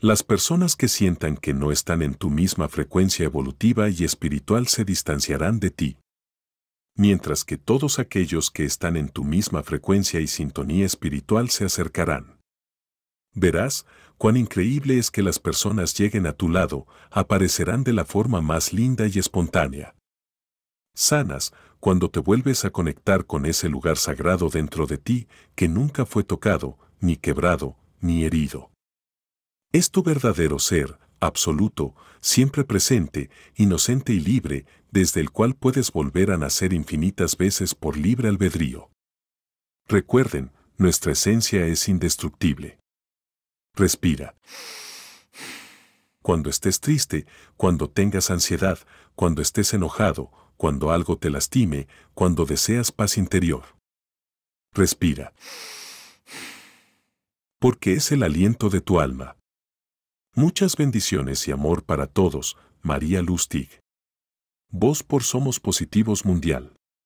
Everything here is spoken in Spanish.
Las personas que sientan que no están en tu misma frecuencia evolutiva y espiritual se distanciarán de ti. Mientras que todos aquellos que están en tu misma frecuencia y sintonía espiritual se acercarán. Verás, cuán increíble es que las personas lleguen a tu lado, aparecerán de la forma más linda y espontánea. Sanas, cuando te vuelves a conectar con ese lugar sagrado dentro de ti que nunca fue tocado, ni quebrado, ni herido. Es tu verdadero ser, absoluto, siempre presente, inocente y libre, desde el cual puedes volver a nacer infinitas veces por libre albedrío. Recuerden, nuestra esencia es indestructible. Respira. Cuando estés triste, cuando tengas ansiedad, cuando estés enojado, cuando algo te lastime, cuando deseas paz interior. Respira. Porque es el aliento de tu alma. Muchas bendiciones y amor para todos, María Lustig. Voz por Somos Positivos Mundial.